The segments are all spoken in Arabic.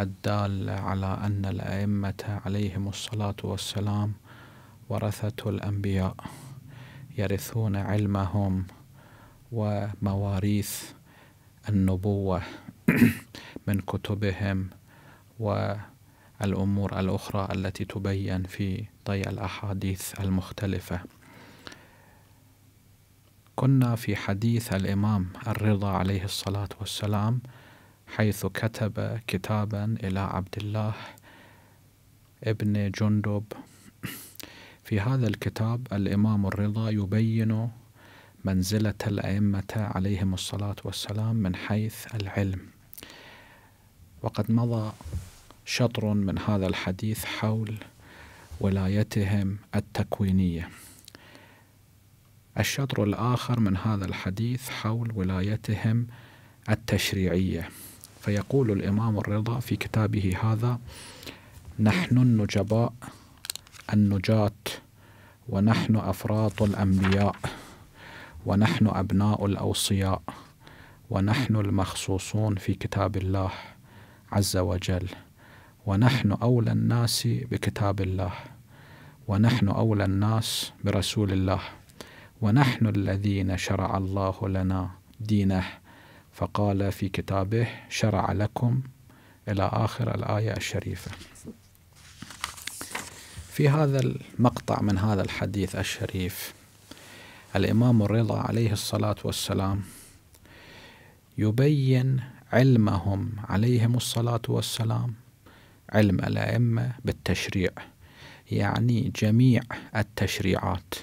الدال على أن الأئمة عليهم الصلاة والسلام ورثة الأنبياء يرثون علمهم ومواريث النبوة من كتبهم والأمور الأخرى التي تبين في ضي الأحاديث المختلفة كنا في حديث الإمام الرضا عليه الصلاة والسلام حيث كتب كتابا إلى عبد الله ابن جندب في هذا الكتاب الإمام الرضا يبين منزلة الأئمة عليهم الصلاة والسلام من حيث العلم وقد مضى شطر من هذا الحديث حول ولايتهم التكوينية الشطر الآخر من هذا الحديث حول ولايتهم التشريعية فيقول الإمام الرضا في كتابه هذا نحن النجباء النجاة ونحن أفراط الأنبياء ونحن أبناء الأوصياء ونحن المخصوصون في كتاب الله عز وجل ونحن أولى الناس بكتاب الله ونحن أولى الناس برسول الله ونحن الذين شرع الله لنا دينه فقال في كتابه شرع لكم إلى آخر الآية الشريفة في هذا المقطع من هذا الحديث الشريف الإمام الرضا عليه الصلاة والسلام يبين علمهم عليهم الصلاة والسلام علم الأئمة بالتشريع يعني جميع التشريعات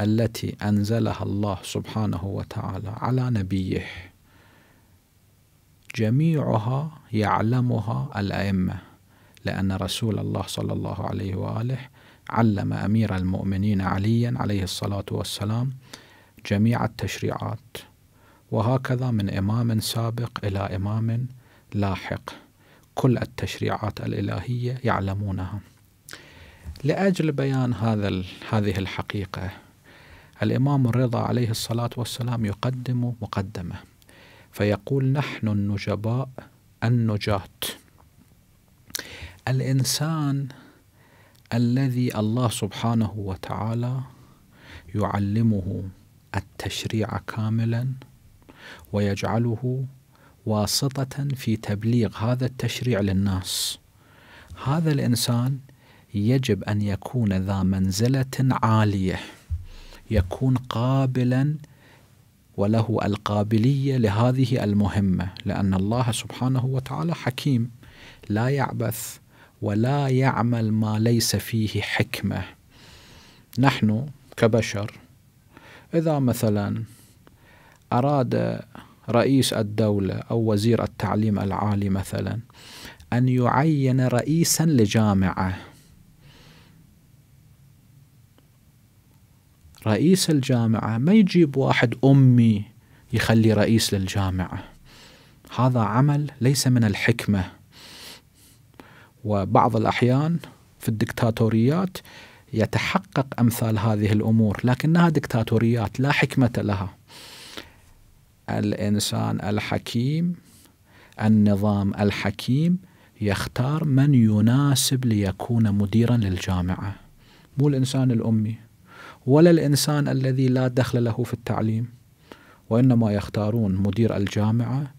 التي أنزلها الله سبحانه وتعالى على نبيه جميعها يعلمها الأئمة لأن رسول الله صلى الله عليه وآله علم أمير المؤمنين عليا عليه الصلاة والسلام جميع التشريعات وهكذا من إمام سابق إلى إمام لاحق كل التشريعات الإلهية يعلمونها لأجل بيان هذا هذه الحقيقة الإمام الرضا عليه الصلاة والسلام يقدم مقدمة فيقول نحن النجباء النجاة الإنسان الذي الله سبحانه وتعالى يعلمه التشريع كاملا ويجعله واسطة في تبليغ هذا التشريع للناس هذا الإنسان يجب أن يكون ذا منزلة عالية يكون قابلا وله القابليه لهذه المهمه لان الله سبحانه وتعالى حكيم لا يعبث ولا يعمل ما ليس فيه حكمه نحن كبشر اذا مثلا اراد رئيس الدوله او وزير التعليم العالي مثلا ان يعين رئيسا لجامعه رئيس الجامعة ما يجيب واحد أمي يخلي رئيس للجامعة هذا عمل ليس من الحكمة وبعض الأحيان في الدكتاتوريات يتحقق أمثال هذه الأمور لكنها دكتاتوريات لا حكمة لها الإنسان الحكيم النظام الحكيم يختار من يناسب ليكون مديرا للجامعة مو الإنسان الأمي ولا الإنسان الذي لا دخل له في التعليم وإنما يختارون مدير الجامعة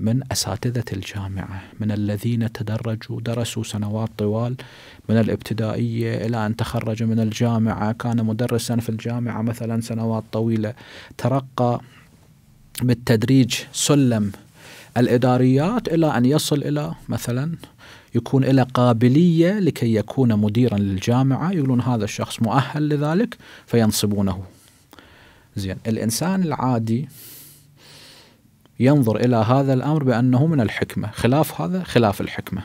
من أساتذة الجامعة من الذين تدرجوا درسوا سنوات طوال من الابتدائية إلى أن تخرج من الجامعة كان مدرسا في الجامعة مثلا سنوات طويلة ترقى بالتدريج سلم الإداريات إلى أن يصل إلى مثلا يكون له قابليه لكي يكون مديرا للجامعه يقولون هذا الشخص مؤهل لذلك فينصبونه. زين الانسان العادي ينظر الى هذا الامر بانه من الحكمه، خلاف هذا خلاف الحكمه.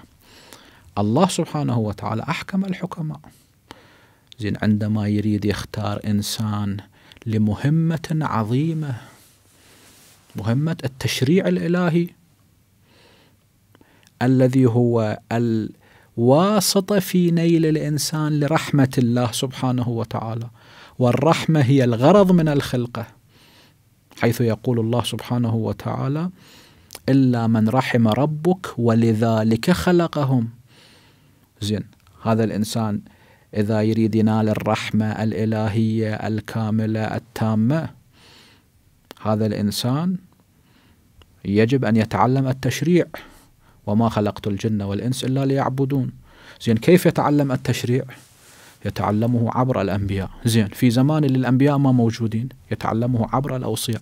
الله سبحانه وتعالى احكم الحكماء. زين عندما يريد يختار انسان لمهمه عظيمه مهمه التشريع الالهي الذي هو الواسطة في نيل الإنسان لرحمة الله سبحانه وتعالى والرحمة هي الغرض من الخلقة حيث يقول الله سبحانه وتعالى إلا من رحم ربك ولذلك خلقهم زين هذا الإنسان إذا يريد ينال الرحمة الإلهية الكاملة التامة هذا الإنسان يجب أن يتعلم التشريع وما خلقت الجن والإنس إلا ليعبدون زين كيف يتعلم التشريع يتعلمه عبر الأنبياء زين في زمان للأنبياء ما موجودين يتعلمه عبر الأوصياء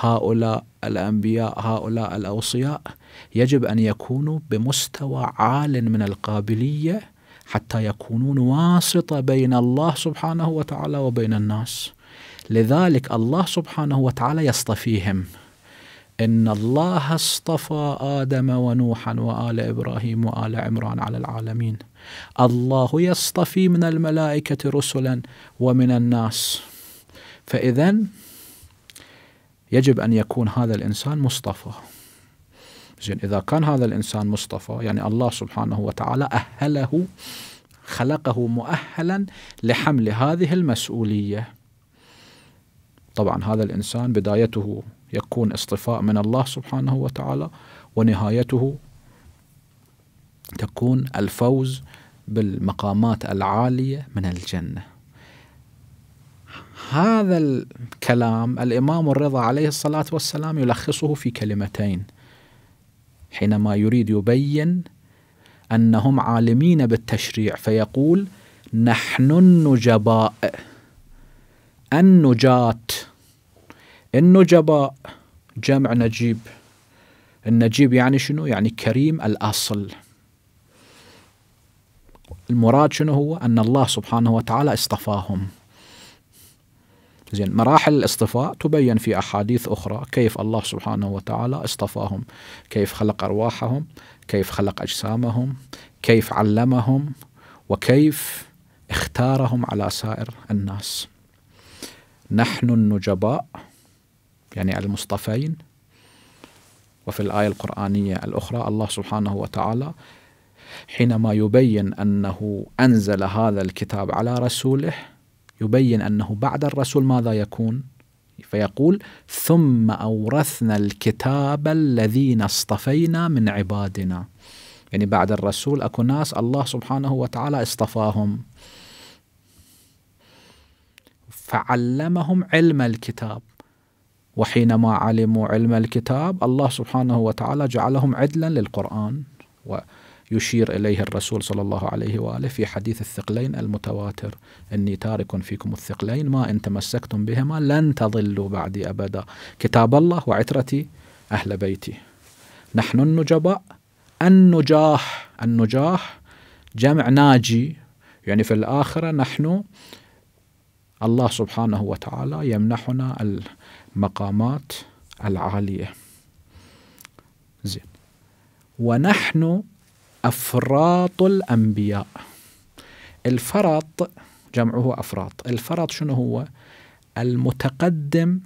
هؤلاء الأنبياء هؤلاء الأوصياء يجب أن يكونوا بمستوى عال من القابلية حتى يكونون واسطة بين الله سبحانه وتعالى وبين الناس لذلك الله سبحانه وتعالى يصطفيهم ان الله اصطفى ادم ونوحا وال ابراهيم وال عمران على العالمين الله يصطفي من الملائكه رسلا ومن الناس فاذا يجب ان يكون هذا الانسان مصطفى زين اذا كان هذا الانسان مصطفى يعني الله سبحانه وتعالى اهله خلقه مؤهلا لحمل هذه المسؤوليه طبعا هذا الانسان بدايته يكون اصطفاء من الله سبحانه وتعالى ونهايته تكون الفوز بالمقامات العالية من الجنة هذا الكلام الإمام الرضا عليه الصلاة والسلام يلخصه في كلمتين حينما يريد يبين أنهم عالمين بالتشريع فيقول نحن النجباء النجات النجباء جمع نجيب النجيب يعني شنو؟ يعني كريم الأصل المراد شنو هو؟ أن الله سبحانه وتعالى اصطفاهم زين مراحل الاصطفاء تبين في أحاديث أخرى كيف الله سبحانه وتعالى اصطفاهم كيف خلق أرواحهم كيف خلق أجسامهم كيف علمهم وكيف اختارهم على سائر الناس نحن النجباء يعني المصطفين وفي الآية القرآنية الأخرى الله سبحانه وتعالى حينما يبين أنه أنزل هذا الكتاب على رسوله يبين أنه بعد الرسول ماذا يكون فيقول ثم أورثنا الكتاب الذين اصطفينا من عبادنا يعني بعد الرسول أكو ناس الله سبحانه وتعالى اصطفاهم فعلمهم علم الكتاب وحينما علموا علم الكتاب الله سبحانه وتعالى جعلهم عدلا للقرآن ويشير إليه الرسول صلى الله عليه وآله في حديث الثقلين المتواتر إني تارك فيكم الثقلين ما إن تمسكتم بهما لن تضلوا بعدي أبدا كتاب الله وعترتي أهل بيتي نحن النجباء النجاح النجاح جمع ناجي يعني في الآخرة نحن الله سبحانه وتعالى يمنحنا المقامات العالية زين ونحن أفراط الأنبياء الفرط جمعه أفراط الفرط شنو هو المتقدم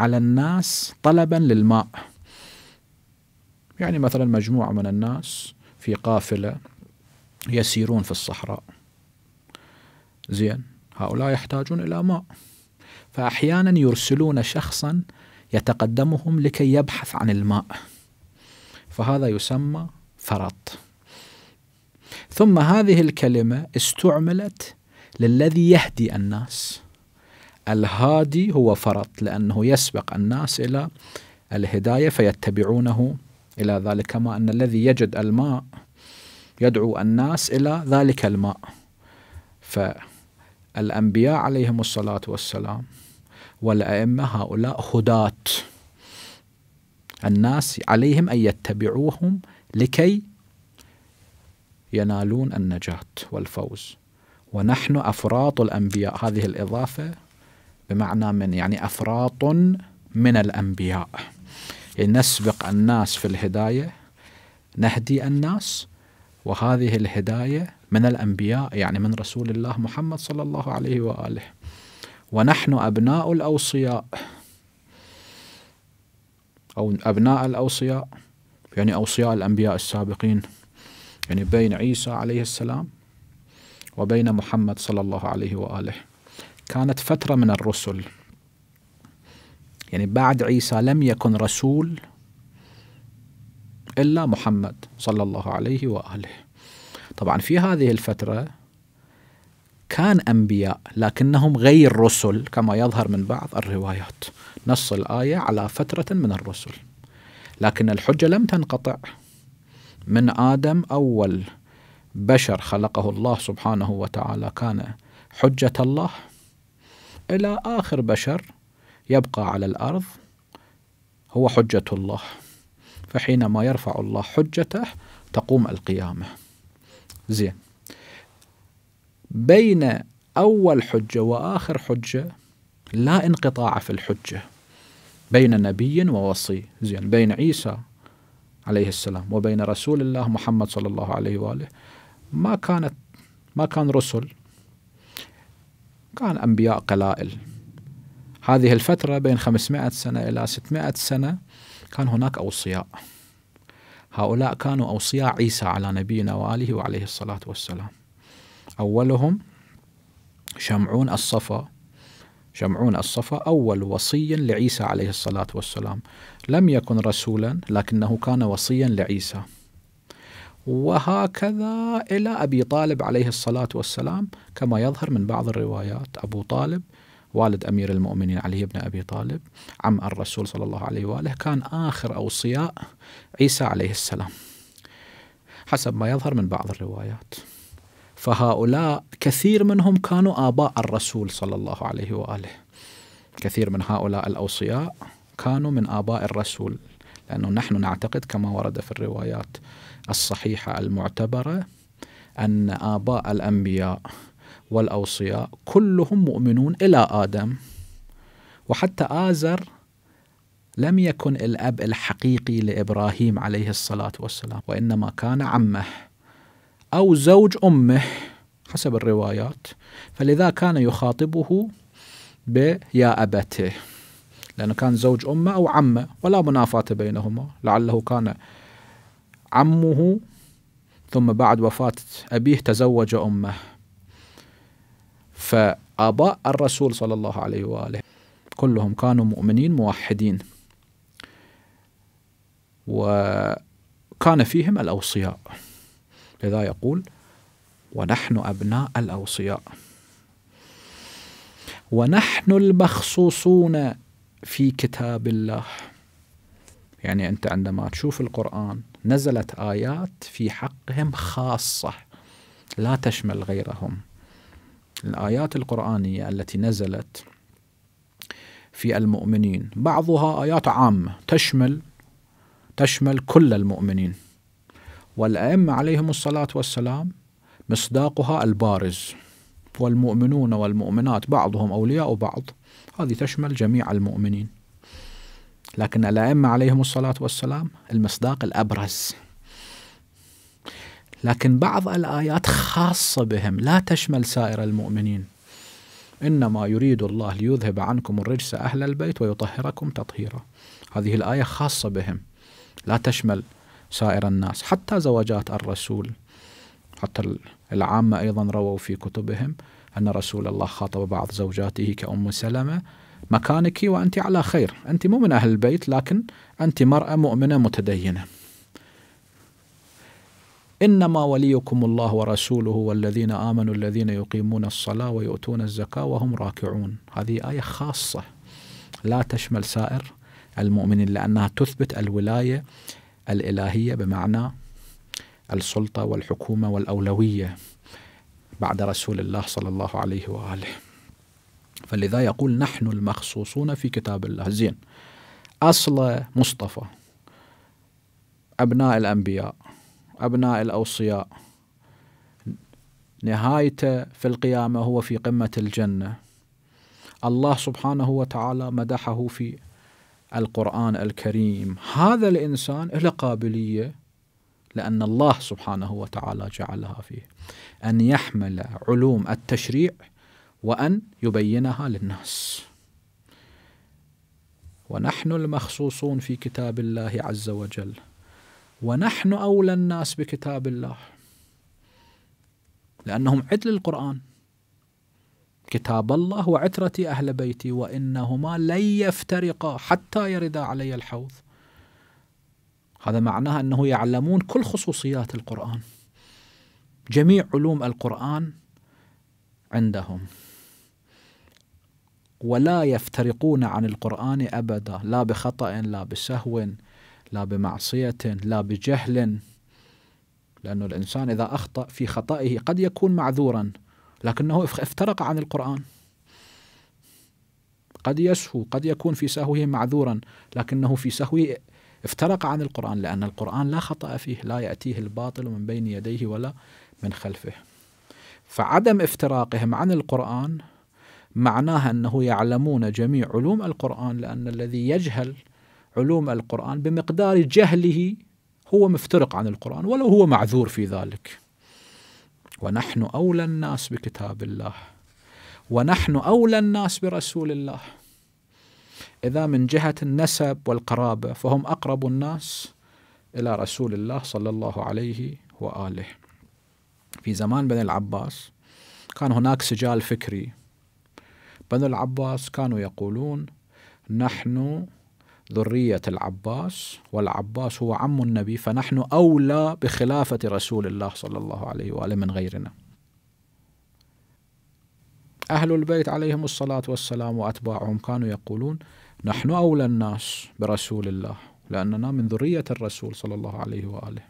على الناس طلبا للماء يعني مثلا مجموعة من الناس في قافلة يسيرون في الصحراء زين هؤلاء يحتاجون إلى ماء فأحيانا يرسلون شخصا يتقدمهم لكي يبحث عن الماء فهذا يسمى فرط ثم هذه الكلمة استعملت للذي يهدي الناس الهادي هو فرط لأنه يسبق الناس إلى الهداية فيتبعونه إلى ذلك كما أن الذي يجد الماء يدعو الناس إلى ذلك الماء ف الأنبياء عليهم الصلاة والسلام والأئمة هؤلاء هداة الناس عليهم أن يتبعوهم لكي ينالون النجاة والفوز ونحن أفراط الأنبياء هذه الإضافة بمعنى من يعني أفراط من الأنبياء يعني نسبق الناس في الهداية نهدي الناس وهذه الهداية من الأنبياء يعني من رسول الله محمد صلى الله عليه وآله ونحن أبناء الأوصياء أو أبناء الأوصياء يعني أوصياء الأنبياء السابقين يعني بين عيسى عليه السلام وبين محمد صلى الله عليه وآله كانت فترة من الرسل يعني بعد عيسى لم يكن رسول إلا محمد صلى الله عليه وآله طبعا في هذه الفترة كان أنبياء لكنهم غير رسل كما يظهر من بعض الروايات نص الآية على فترة من الرسل لكن الحجة لم تنقطع من آدم أول بشر خلقه الله سبحانه وتعالى كان حجة الله إلى آخر بشر يبقى على الأرض هو حجة الله فحينما يرفع الله حجته تقوم القيامة زين بين أول حجة وآخر حجة لا انقطاع في الحجة بين نبي ووصي زين بين عيسى عليه السلام وبين رسول الله محمد صلى الله عليه وآله ما كانت ما كان رسل كان أنبياء قلائل هذه الفترة بين 500 سنة إلى 600 سنة كان هناك أوصياء هؤلاء كانوا أوصياء عيسى على نبينا وآله وعليه الصلاة والسلام أولهم شمعون الصفا شمعون الصفا أول وصي لعيسى عليه الصلاة والسلام لم يكن رسولا لكنه كان وصيا لعيسى وهكذا إلى أبي طالب عليه الصلاة والسلام كما يظهر من بعض الروايات أبو طالب والد أمير المؤمنين علي بن أبي طالب عم الرسول صلى الله عليه وآله كان آخر أوصياء عيسى عليه السلام حسب ما يظهر من بعض الروايات فهؤلاء كثير منهم كانوا آباء الرسول صلى الله عليه وآله كثير من هؤلاء الأوصياء كانوا من آباء الرسول لأنه نحن نعتقد كما ورد في الروايات الصحيحة المعتبرة أن آباء الأنبياء والأوصياء كلهم مؤمنون إلى آدم وحتى آزر لم يكن الأب الحقيقي لإبراهيم عليه الصلاة والسلام وإنما كان عمه أو زوج أمه حسب الروايات فلذا كان يخاطبه بيا أبته لأنه كان زوج أمه أو عمه ولا منافاة بينهما لعله كان عمه ثم بعد وفاة أبيه تزوج أمه فآباء الرسول صلى الله عليه وآله كلهم كانوا مؤمنين موحدين وكان فيهم الأوصياء لذا يقول ونحن أبناء الأوصياء ونحن المخصوصون في كتاب الله يعني أنت عندما تشوف القرآن نزلت آيات في حقهم خاصة لا تشمل غيرهم الآيات القرآنية التي نزلت في المؤمنين بعضها آيات عامة تشمل تشمل كل المؤمنين والأئمة عليهم الصلاة والسلام مصداقها البارز والمؤمنون والمؤمنات بعضهم أولياء بعض هذه تشمل جميع المؤمنين لكن الأئمة عليهم الصلاة والسلام المصداق الأبرز لكن بعض الآيات خاصة بهم لا تشمل سائر المؤمنين إنما يريد الله ليذهب عنكم الرجس أهل البيت ويطهركم تطهيرا هذه الآية خاصة بهم لا تشمل سائر الناس حتى زواجات الرسول حتى العامة أيضا رووا في كتبهم أن رسول الله خاطب بعض زوجاته كأم سلمة مكانك وأنت على خير أنت مو من أهل البيت لكن أنت مرأة مؤمنة متدينة إنما وليكم الله ورسوله والذين آمنوا الذين يقيمون الصلاة ويؤتون الزكاة وهم راكعون هذه آية خاصة لا تشمل سائر المؤمنين لأنها تثبت الولاية الإلهية بمعنى السلطة والحكومة والأولوية بعد رسول الله صلى الله عليه وآله فلذا يقول نحن المخصوصون في كتاب الله زين أصل مصطفى أبناء الأنبياء أبناء الأوصياء نهايته في القيامة هو في قمة الجنة الله سبحانه وتعالى مدحه في القرآن الكريم هذا الإنسان له قابلية لأن الله سبحانه وتعالى جعلها فيه أن يحمل علوم التشريع وأن يبينها للناس ونحن المخصوصون في كتاب الله عز وجل ونحن أولى الناس بكتاب الله لأنهم عدل القرآن كتاب الله وعترتي أهل بيتي وإنهما لن يفترقا حتى يردا علي الحوض هذا معناه أنه يعلمون كل خصوصيات القرآن جميع علوم القرآن عندهم ولا يفترقون عن القرآن أبدا لا بخطأ لا بسهو لا بمعصية لا بجهل لأن الإنسان إذا أخطأ في خطئه قد يكون معذورا لكنه افترق عن القرآن قد يسهو قد يكون في سهوه معذورا لكنه في سهوه افترق عن القرآن لأن القرآن لا خطأ فيه لا يأتيه الباطل من بين يديه ولا من خلفه فعدم افتراقهم عن القرآن معناها أنه يعلمون جميع علوم القرآن لأن الذي يجهل علوم القرآن بمقدار جهله هو مفترق عن القرآن ولو هو معذور في ذلك ونحن أولى الناس بكتاب الله ونحن أولى الناس برسول الله إذا من جهة النسب والقرابة فهم أقرب الناس إلى رسول الله صلى الله عليه وآله في زمان بني العباس كان هناك سجال فكري بنو العباس كانوا يقولون نحن ذرية العباس والعباس هو عم النبي فنحن أولى بخلافة رسول الله صلى الله عليه وآله من غيرنا أهل البيت عليهم الصلاة والسلام وأتباعهم كانوا يقولون نحن أولى الناس برسول الله لأننا من ذرية الرسول صلى الله عليه وآله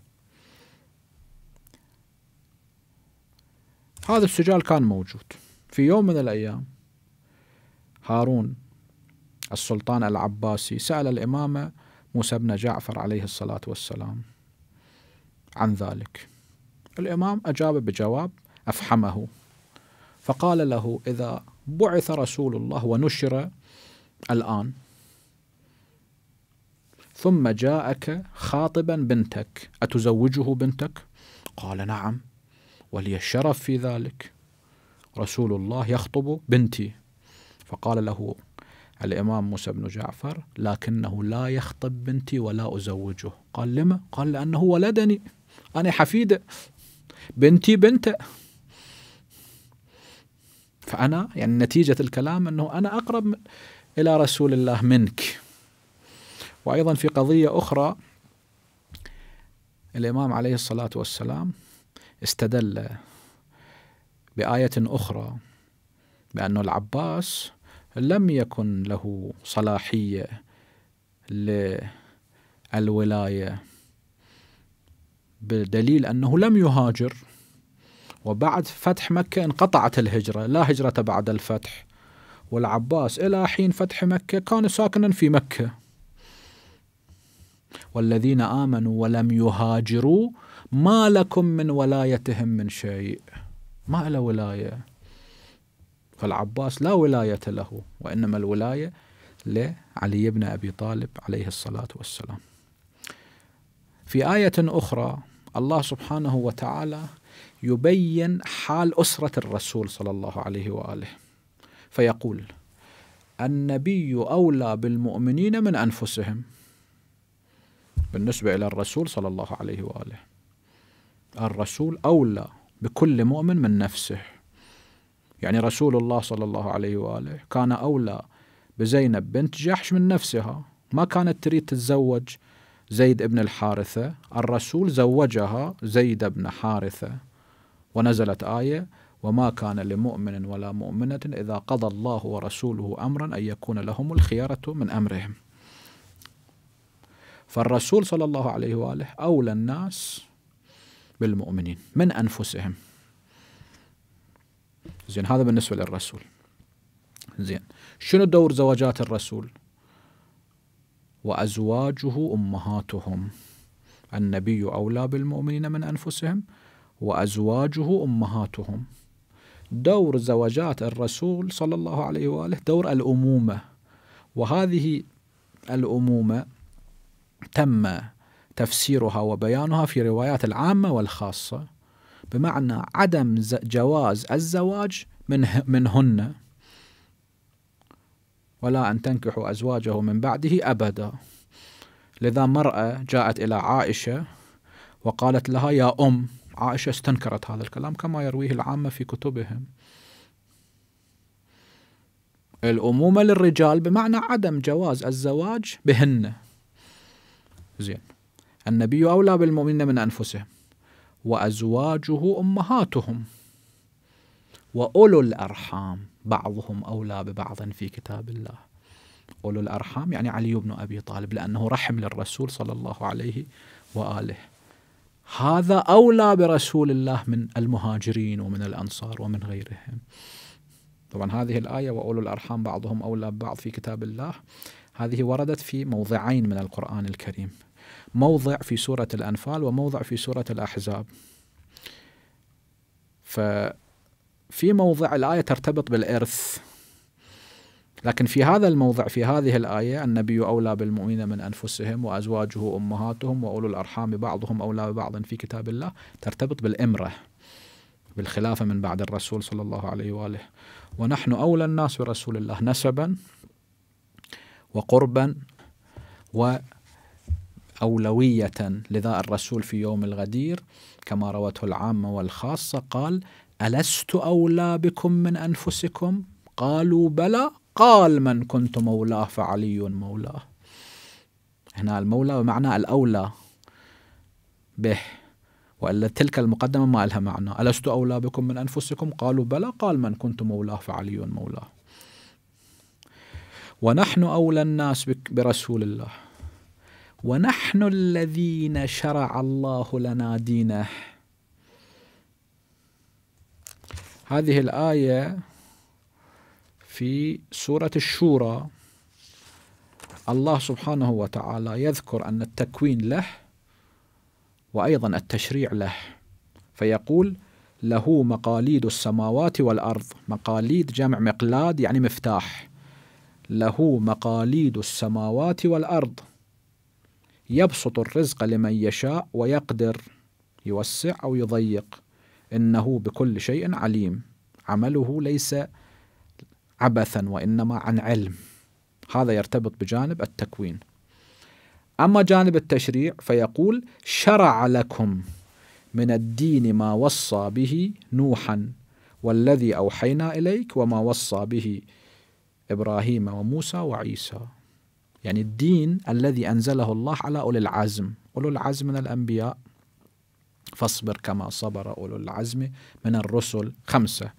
هذا السجال كان موجود في يوم من الأيام هارون السلطان العباسي سأل الإمام موسى بن جعفر عليه الصلاة والسلام عن ذلك الإمام أجاب بجواب أفحمه فقال له إذا بعث رسول الله ونشر الآن ثم جاءك خاطبا بنتك أتزوجه بنتك؟ قال نعم ولي الشرف في ذلك رسول الله يخطب بنتي فقال له الإمام موسى بن جعفر لكنه لا يخطب بنتي ولا أزوجه قال لما؟ قال لأنه ولدني أنا حفيدة بنتي بنته فأنا يعني نتيجة الكلام أنه أنا أقرب إلى رسول الله منك وأيضا في قضية أخرى الإمام عليه الصلاة والسلام استدل بآية أخرى بأن العباس لم يكن له صلاحية للولاية بدليل أنه لم يهاجر وبعد فتح مكة انقطعت الهجرة لا هجرة بعد الفتح والعباس إلى حين فتح مكة كان ساكنا في مكة والذين آمنوا ولم يهاجروا ما لكم من ولايتهم من شيء ما له ولايه فالعباس لا ولاية له وإنما الولاية لعلي بن أبي طالب عليه الصلاة والسلام في آية أخرى الله سبحانه وتعالى يبين حال أسرة الرسول صلى الله عليه وآله فيقول النبي أولى بالمؤمنين من أنفسهم بالنسبة إلى الرسول صلى الله عليه وآله الرسول أولى بكل مؤمن من نفسه يعني رسول الله صلى الله عليه وآله كان أولى بزينب بنت جحش من نفسها ما كانت تريد تتزوج زيد بن الحارثة الرسول زوجها زيد بن حارثة ونزلت آية وما كان لمؤمن ولا مؤمنة إذا قضى الله ورسوله أمرا أن يكون لهم الخيارة من أمرهم فالرسول صلى الله عليه وآله أولى الناس بالمؤمنين من أنفسهم زين هذا بالنسبه للرسول زين شنو دور زواجات الرسول وازواجه امهاتهم النبي اولى بالمؤمنين من انفسهم وازواجه امهاتهم دور زواجات الرسول صلى الله عليه واله دور الامومه وهذه الامومه تم تفسيرها وبيانها في روايات العامه والخاصه بمعنى عدم جواز الزواج من منهن ولا أن تنكحوا أزواجه من بعده أبدا لذا مرأة جاءت إلى عائشة وقالت لها يا أم عائشة استنكرت هذا الكلام كما يرويه العامة في كتبهم الأمومة للرجال بمعنى عدم جواز الزواج بهن زين النبي أولى بالمؤمنين من أنفسهم وأزواجه أمهاتهم وأولو الأرحام بعضهم أولى ببعض في كتاب الله أولو الأرحام يعني علي بن أبي طالب لأنه رحم للرسول صلى الله عليه وآله هذا أولى برسول الله من المهاجرين ومن الأنصار ومن غيرهم طبعا هذه الآية وأولو الأرحام بعضهم أولى ببعض في كتاب الله هذه وردت في موضعين من القرآن الكريم موضع في سورة الأنفال وموضع في سورة الأحزاب ففي موضع الآية ترتبط بالإرث لكن في هذا الموضع في هذه الآية النبي أولى بالمؤمنين من أنفسهم وأزواجه أمهاتهم وأولو الأرحام بعضهم أولى ببعض في كتاب الله ترتبط بالإمرة بالخلافة من بعد الرسول صلى الله عليه وآله ونحن أولى الناس برسول الله نسبا وقربا و أولوية لذا الرسول في يوم الغدير كما روته العامة والخاصة قال ألست أولى بكم من أنفسكم قالوا بلى قال من كنت مولاه فعلي مولاه هنا المولى بمعنى الأولى به وإلا تلك المقدمة ما لها معنى ألست أولى بكم من أنفسكم قالوا بلى قال من كنت مولاه فعلي مولاه ونحن أولى الناس برسول الله ونحن الذين شرع الله لنا دينه هذه الآية في سورة الشورى الله سبحانه وتعالى يذكر أن التكوين له وأيضا التشريع له فيقول له مقاليد السماوات والأرض مقاليد جمع مقلاد يعني مفتاح له مقاليد السماوات والأرض يبسط الرزق لمن يشاء ويقدر يوسع أو يضيق إنه بكل شيء عليم عمله ليس عبثا وإنما عن علم هذا يرتبط بجانب التكوين أما جانب التشريع فيقول شرع لكم من الدين ما وصى به نوحا والذي أوحينا إليك وما وصى به إبراهيم وموسى وعيسى يعني الدين الذي أنزله الله على أولي العزم أولو العزم من الأنبياء فاصبر كما صبر أولو العزم من الرسل خمسة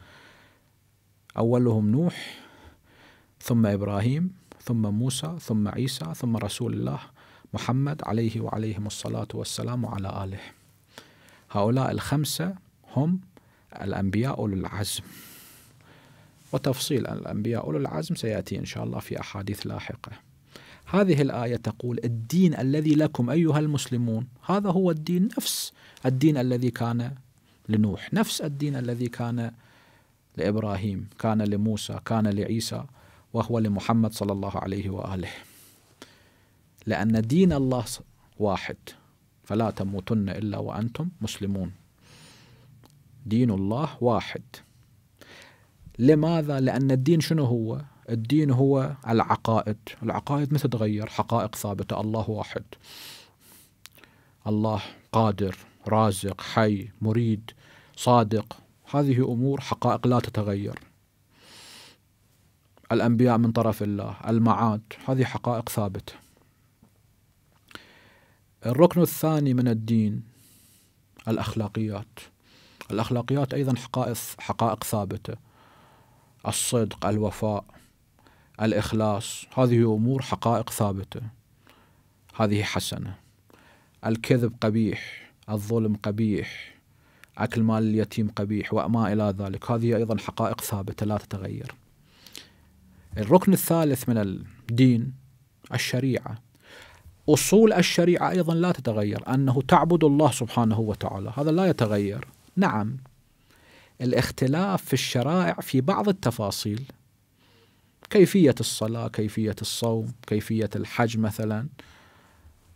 أولهم نوح ثم إبراهيم ثم موسى ثم عيسى ثم رسول الله محمد عليه وعليهم الصلاة والسلام وعلى آله هؤلاء الخمسة هم الأنبياء أولو العزم وتفصيل الأنبياء أولو العزم سيأتي إن شاء الله في أحاديث لاحقة هذه الآية تقول الدين الذي لكم أيها المسلمون هذا هو الدين نفس الدين الذي كان لنوح نفس الدين الذي كان لإبراهيم كان لموسى كان لعيسى وهو لمحمد صلى الله عليه وآله لأن دين الله واحد فلا تموتن إلا وأنتم مسلمون دين الله واحد لماذا؟ لأن الدين شنو هو؟ الدين هو العقائد العقائد ما تتغير حقائق ثابتة الله واحد الله قادر رازق حي مريد صادق هذه أمور حقائق لا تتغير الأنبياء من طرف الله المعاد هذه حقائق ثابتة الركن الثاني من الدين الأخلاقيات الأخلاقيات أيضا حقائق, حقائق ثابتة الصدق الوفاء الإخلاص هذه أمور حقائق ثابتة هذه حسنة الكذب قبيح الظلم قبيح أكل مال اليتيم قبيح وما إلى ذلك هذه أيضا حقائق ثابتة لا تتغير الركن الثالث من الدين الشريعة أصول الشريعة أيضا لا تتغير أنه تعبد الله سبحانه وتعالى هذا لا يتغير نعم الاختلاف في الشرائع في بعض التفاصيل كيفية الصلاة كيفية الصوم كيفية الحج مثلا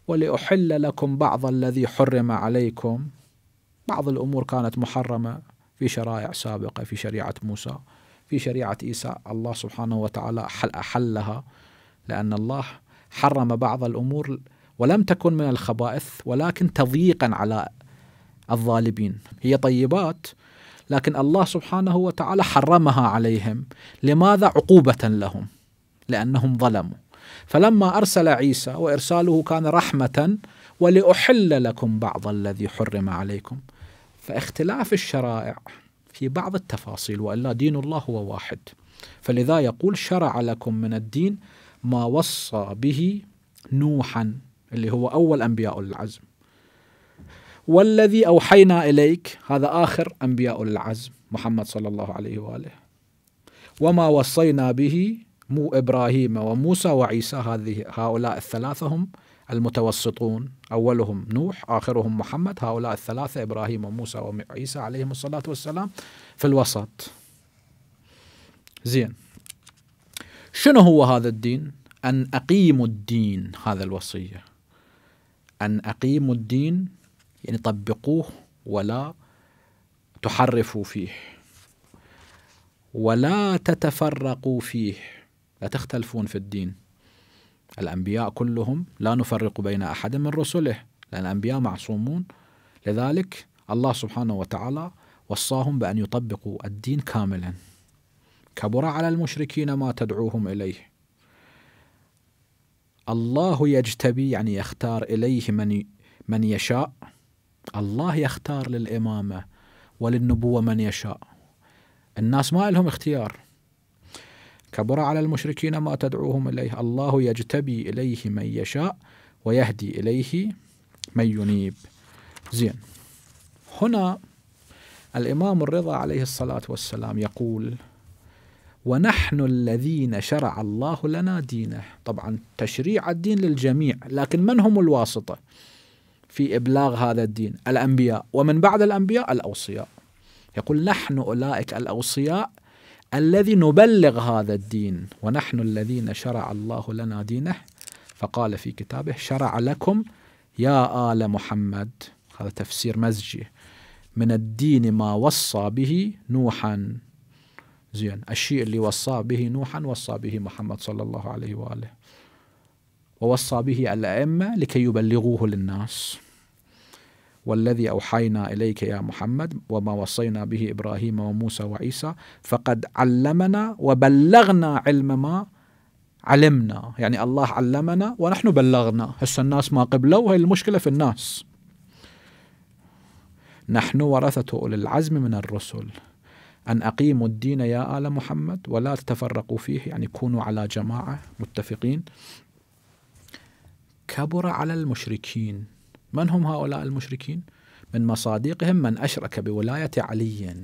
ولأحل لكم بعض الذي حرم عليكم بعض الأمور كانت محرمة في شرائع سابقة في شريعة موسى في شريعة عيسى الله سبحانه وتعالى حل أحلها لأن الله حرم بعض الأمور ولم تكن من الخبائث ولكن تضييقا على الظالمين هي طيبات لكن الله سبحانه وتعالى حرمها عليهم لماذا عقوبة لهم لأنهم ظلموا فلما أرسل عيسى وإرساله كان رحمة ولأحل لكم بعض الذي حرم عليكم فاختلاف الشرائع في بعض التفاصيل والا دين الله هو واحد فلذا يقول شرع لكم من الدين ما وصى به نوحا اللي هو اول انبياء العزم والذي أوحينا إليك هذا آخر أنبياء العزم محمد صلى الله عليه وآله وما وصينا به مو إبراهيم وموسى وعيسى هذه هؤلاء الثلاثة هم المتوسطون أولهم نوح آخرهم محمد هؤلاء الثلاثة إبراهيم وموسى وعيسى عليهم الصلاة والسلام في الوسط زين شنو هو هذا الدين أن أقيموا الدين هذا الوصية أن أقيموا الدين يعني طبقوه ولا تحرفوا فيه ولا تتفرقوا فيه لا تختلفون في الدين الأنبياء كلهم لا نفرق بين أحد من رسله لأن الأنبياء معصومون لذلك الله سبحانه وتعالى وصاهم بأن يطبقوا الدين كاملا كبر على المشركين ما تدعوهم إليه الله يجتبي يعني يختار إليه من من يشاء الله يختار للإمامة وللنبوة من يشاء الناس ما لهم اختيار كبر على المشركين ما تدعوهم إليه الله يجتبي إليه من يشاء ويهدي إليه من ينيب زين هنا الإمام الرضا عليه الصلاة والسلام يقول ونحن الذين شرع الله لنا دينه طبعا تشريع الدين للجميع لكن من هم الواسطة في إبلاغ هذا الدين الأنبياء ومن بعد الأنبياء الأوصياء يقول نحن أولئك الأوصياء الذي نبلغ هذا الدين ونحن الذين شرع الله لنا دينه فقال في كتابه شرع لكم يا آل محمد هذا تفسير مزجي من الدين ما وصى به نوحا زين الشيء اللي وصى به نوحا وصى به محمد صلى الله عليه وآله ووصى به الأئمة لكي يبلغوه للناس والذي أوحينا إليك يا محمد وما وصينا به إبراهيم وموسى وعيسى فقد علمنا وبلغنا علم ما علمنا يعني الله علمنا ونحن بلغنا هسه الناس ما قبلوا هي المشكلة في الناس نحن ورثة أولي العزم من الرسل أن أقيموا الدين يا آل محمد ولا تتفرقوا فيه يعني كونوا على جماعة متفقين كبر على المشركين من هم هؤلاء المشركين؟ من مصادقهم من أشرك بولاية علي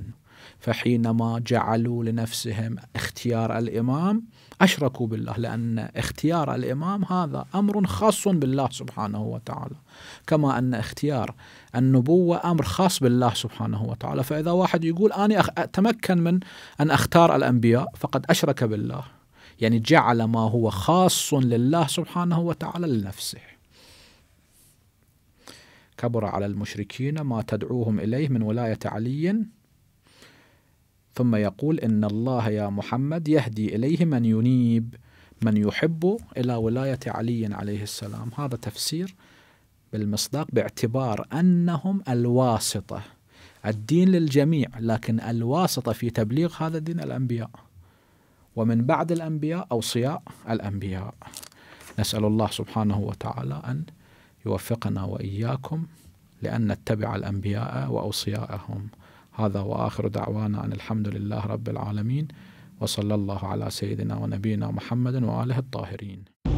فحينما جعلوا لنفسهم اختيار الإمام أشركوا بالله لأن اختيار الإمام هذا أمر خاص بالله سبحانه وتعالى كما أن اختيار النبوة أمر خاص بالله سبحانه وتعالى فإذا واحد يقول أنا أتمكن من أن أختار الأنبياء فقد أشرك بالله يعني جعل ما هو خاص لله سبحانه وتعالى لنفسه كبر على المشركين ما تدعوهم إليه من ولاية علي ثم يقول إن الله يا محمد يهدي إليه من ينيب من يحب إلى ولاية علي عليه السلام هذا تفسير بالمصداق باعتبار أنهم الواسطة الدين للجميع لكن الواسطة في تبليغ هذا الدين الأنبياء ومن بعد الأنبياء أوصياء الأنبياء نسأل الله سبحانه وتعالى أن يوفقنا واياكم لان نتبع الانبياء واوصياءهم هذا واخر دعوانا ان الحمد لله رب العالمين وصلى الله على سيدنا ونبينا محمد واله الطاهرين